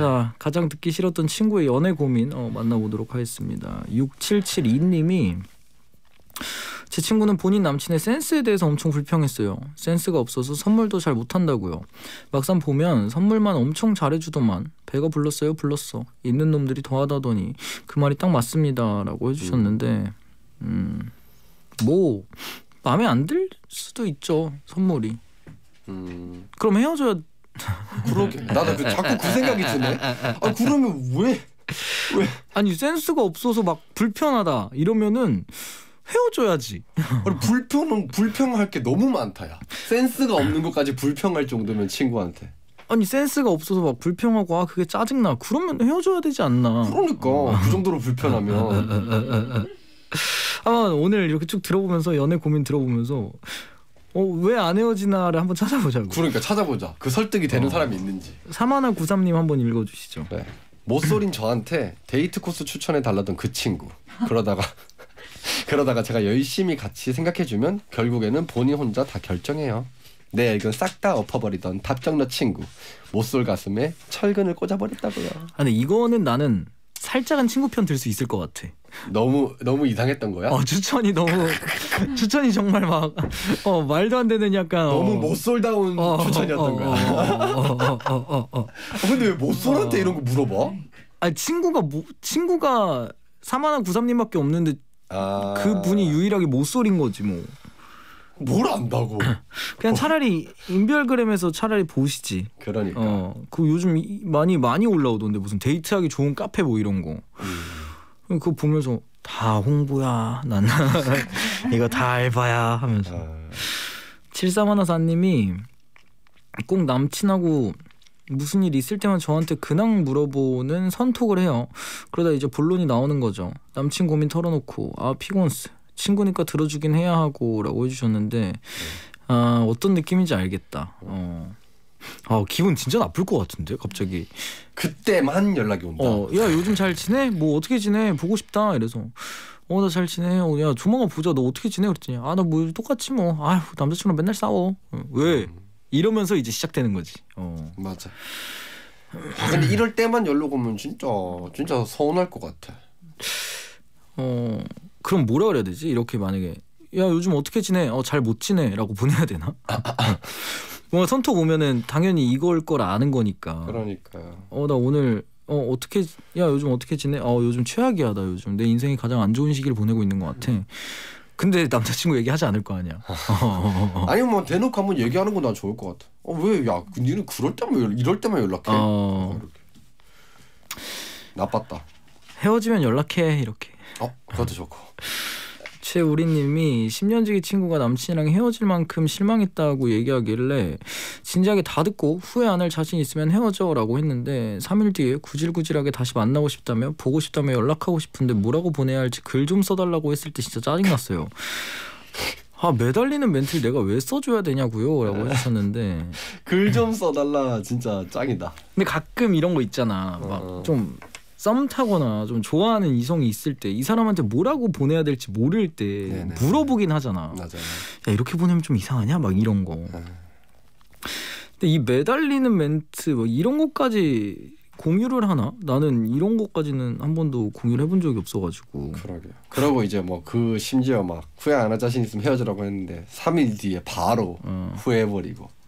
자 가장 듣기 싫었던 친구의 연애 고민 어, 만나보도록 하겠습니다. 6772님이 제 친구는 본인 남친의 센스에 대해서 엄청 불평했어요. 센스가 없어서 선물도 잘 못한다고요. 막상 보면 선물만 엄청 잘해주더만 배가 불렀어요 불렀어. 있는 놈들이 더하다더니 그 말이 딱 맞습니다 라고 해주셨는데 음, 뭐 마음에 안 들 수도 있죠 선물이. 음. 그럼 헤어져야 그러게. 나도 자꾸 그 생각이 드네. 아, 아, 아, 아 그러면 왜? 왜? 아니 센스가 없어서 막 불편하다 이러면은 헤어져야지. 아니, 불평은 불평할 게 너무 많다야. 센스가 없는 것까지 불평할 정도면 친구한테. 아니 센스가 없어서 막 불평하고 아 그게 짜증나. 그러면 헤어져야 되지 않나. 그러니까 그 정도로 불편하면. 아 오늘 이렇게 쭉 들어보면서 연애 고민 들어보면서 어, 왜안 헤어지나를 한번 찾아보자고. 그러니까 찾아보자. 그 설득이 되는 어. 사람이 있는지. 사만나 구삼님 한번 읽어주시죠. 그 모쏠인 저한테 데이트 코스 추천해 달라던 그 친구. 그러다가 그러다가 제가 열심히 같이 생각해주면 결국에는 본인 혼자 다 결정해요. 내 의견 싹다 엎어버리던 답정너 친구 모쏠 가슴에 철근을 꽂아버렸다고요. 아니 이거는 나는 살짝은 친구 편 들 수 있을 것 같아. 너무 너무 이상했던 거야? 어 추천이 너무 추천이 정말 막어 말도 안 되는 약간 어. 너무 못쏠다운 어, 어, 추천이었던 거야. 근데 왜 못쏠한테 이런 거 물어봐? 아 친구가 뭐, 친구가 사만한 구삼님밖에 없는데 아... 그 분이 유일하게 못쏠인 거지 뭐. 뭘 안다고? 그냥 차라리 인별그램에서 차라리 보시지. 그러니까. 어, 그 요즘 많이 많이 올라오던데 무슨 데이트하기 좋은 카페 뭐 이런 거. 음. 그거 보면서 다 홍보야 난 이거 다 알바야 하면서 7 아. 4 1 4님이꼭 남친하고 무슨 일 있을 때만 저한테 근황 물어보는 선톡을 해요 그러다 이제 본론이 나오는 거죠 남친 고민 털어놓고 아 피곤스 친구니까 들어주긴 해야 하고 라고 해주셨는데 아 어떤 느낌인지 알겠다 어아 기분 진짜 나쁠 것 같은데 갑자기 그때만 연락이 온다. 어, 야 요즘 잘 지내? 뭐 어떻게 지내? 보고 싶다 이래서 어 나 잘 지내. 어, 야 조만간 보자. 너 어떻게 지내? 그랬더니 아나 뭐 똑같지 뭐. 아휴 남자친구랑 맨날 싸워. 어, 왜? 음. 이러면서 이제 시작되는 거지. 어 맞아. 아, 근데 이럴 때만 연락 오면 진짜 진짜 서운할 것 같아. 어 그럼 뭐라 그래야 되지? 이렇게 만약에 야 요즘 어떻게 지내? 어잘 못 지내라고 보내야 되나? 뭔가 선톡 오면은 당연히 이걸 걸 아는 거니까. 그러니까. 어나 오늘 어 어떻게 야 요즘 어떻게 지내? 어 요즘 최악이야 나 요즘 내 인생이 가장 안 좋은 시기를 보내고 있는 것 같아. 음. 근데 남자친구 얘기하지 않을 거 아니야. 아니 뭐 대놓고 한번 얘기하는 건난 좋을 것 같아. 어 왜야 니는 그럴 때만 이럴 때만 연락해. 어. 어... 이렇게. 나빴다. 헤어지면 연락해 이렇게. 어 그것도 좋고. 제 우리님이 10년지기 친구가 남친이랑 헤어질 만큼 실망했다고 얘기하길래 진지하게 다 듣고 후회 안 할 자신 있으면 헤어져라고 했는데 3일 뒤에 구질구질하게 다시 만나고 싶다며 보고 싶다며 연락하고 싶은데 뭐라고 보내야 할지 글 좀 써달라고 했을 때 진짜 짜증났어요. 아 매달리는 멘트를 내가 왜 써줘야 되냐고요라고 해주셨는데 글 좀 써달라 진짜 짱이다. 근데 가끔 이런 거 있잖아. 막좀 어. 썸 타거나 좀 좋아하는 이성이 있을 때 이 사람한테 뭐라고 보내야 될지 모를 때 네네. 네, 물어보긴 네. 하잖아. 맞아요. 야 이렇게 보내면 좀 이상하냐? 막 이런 거. 네. 근데 이 매달리는 멘트 뭐 이런 것까지 공유를 하나? 나는 이런 것까지는 한 번도 공유를 해본 적이 없어가지고. 그러게. 그러고 이제 뭐 그 심지어 막 후회 안 할 자신 있으면 헤어지라고 했는데 3일 뒤에 바로 어. 후회해버리고.